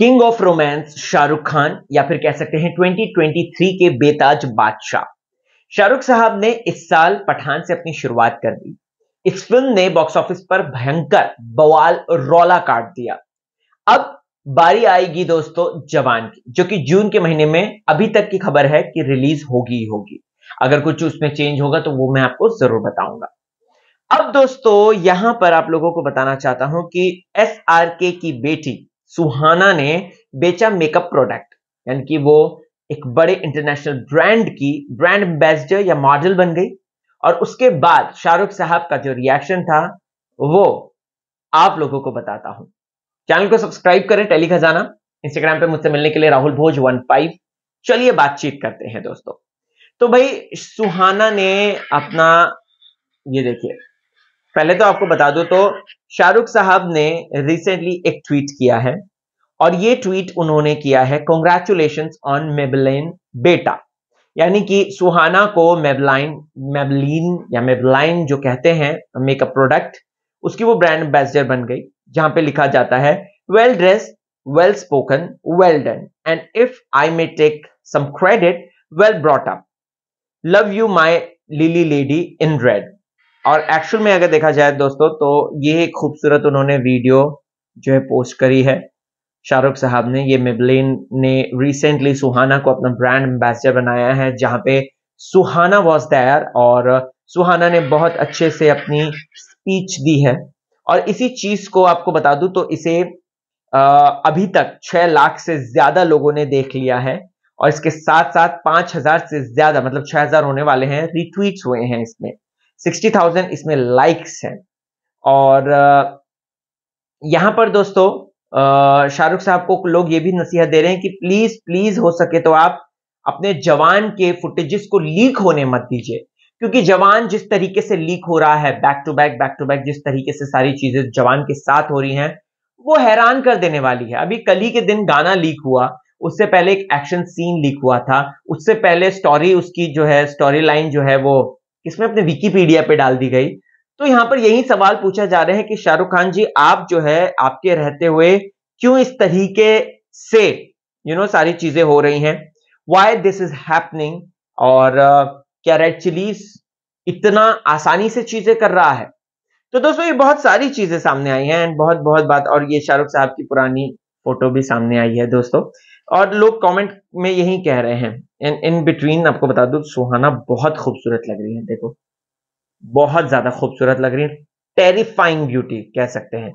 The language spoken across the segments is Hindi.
king of romance Shahrukh Khan या फिर कह सकते हैं 2023 के बेताज बादशाह शाहरुख साहब ने इस साल पठान से अपनी शुरुआत कर दी इस फिल्म ने बॉक्स ऑफिस पर भयंकर बवाल रौला काट दिया अब बारी आएगी दोस्तों जवान की जो कि जून के महीने में अभी तक की खबर है कि रिलीज होगी ही होगी अगर कुछ उसमें चेंज होगा तो वो मैं आपको जरूर बताऊंगा अब दोस्तों यहां पर आप लोगों को बताना चाहता हूं कि एस आर के की बेटी सुहाना ने बेचा मेकअप प्रोडक्ट यानी कि वो एक बड़े इंटरनेशनल ब्रांड की ब्रांड एम्बेसडर या मॉडल बन गई और उसके बाद शाहरुख साहब का जो रिएक्शन था वो आप लोगों को बताता हूं चैनल को सब्सक्राइब करें टेली खजाना इंस्टाग्राम पे मुझसे मिलने के लिए राहुल भोज वन फाइव चलिए बातचीत करते हैं दोस्तों तो भाई सुहाना ने अपना ये देखिए पहले तो आपको बता दो तो शाहरुख साहब ने रिसेंटली एक ट्वीट किया है और ये ट्वीट उन्होंने किया है कॉन्ग्रेचुलेशन ऑन मेबलेन बेटा यानी कि सुहाना को मेबलाइन मेबलिन या मेबलाइन जो कहते हैं मेकअप प्रोडक्ट उसकी वो ब्रांड एम्बेसडर बन गई जहां पे लिखा जाता है well dress well spoken well done and if I may take some credit well brought up love you my lily lady in red और एक्चुअल में अगर देखा जाए दोस्तों तो ये खूबसूरत उन्होंने वीडियो जो है पोस्ट करी है शाहरुख साहब ने ये मेबलिन ने रिसेंटली सुहाना को अपना ब्रांड एम्बेसडर बनाया है जहां पे सुहाना वॉज दैर और सुहाना ने बहुत अच्छे से अपनी स्पीच दी है और इसी चीज को आपको बता दू तो इसे आ, अभी तक छह लाख से ज्यादा लोगों ने देख लिया है और इसके साथ साथ पांच हजार से ज्यादा मतलब छह हजार होने वाले हैं रिट्वीट हुए हैं इसमें सिक्सटी थाउजेंड इसमें लाइक्स है और यहां पर दोस्तों शाहरुख साहब को लोग ये भी नसीहत दे रहे हैं कि प्लीज प्लीज हो सके तो आप अपने जवान के फुटेजेस को लीक होने मत दीजिए क्योंकि जवान जिस तरीके से लीक हो रहा है back to back back to back जिस तरीके से सारी चीजें जवान के साथ हो रही हैं वो हैरान कर देने वाली है अभी कली के दिन गाना लीक हुआ उससे पहले एक एक्शन सीन लीक हुआ था उससे पहले स्टोरी उसकी जो है स्टोरी लाइन जो है वो किसमें अपने विकीपीडिया पे डाल दी गई तो यहां पर यही सवाल पूछा जा रहा है कि शाहरुख खान जी आप जो है आपके रहते हुए क्यों इस तरीके से यू you नो know, सारी चीजें हो रही हैं वाई दिस इज हैपनिंग और क्या रेड चिलीज इतना आसानी से चीजें कर रहा है तो दोस्तों ये बहुत सारी चीजें सामने आई हैं एंड बहुत बहुत बात और ये शाहरुख साहब की पुरानी फोटो भी सामने आई है दोस्तों और लोग कमेंट में यही कह रहे हैं इन इन बिटवीन आपको बता दू सुहाना बहुत खूबसूरत लग रही है देखो बहुत ज्यादा खूबसूरत लग रही है टेरिफाइंग ब्यूटी कह सकते हैं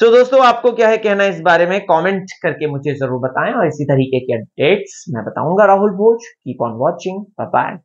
सो so, दोस्तों आपको क्या है कहना है इस बारे में कमेंट करके मुझे जरूर बताएं और इसी तरीके के अपडेट्स मैं बताऊंगा Rahul Bhoj keep on watching bye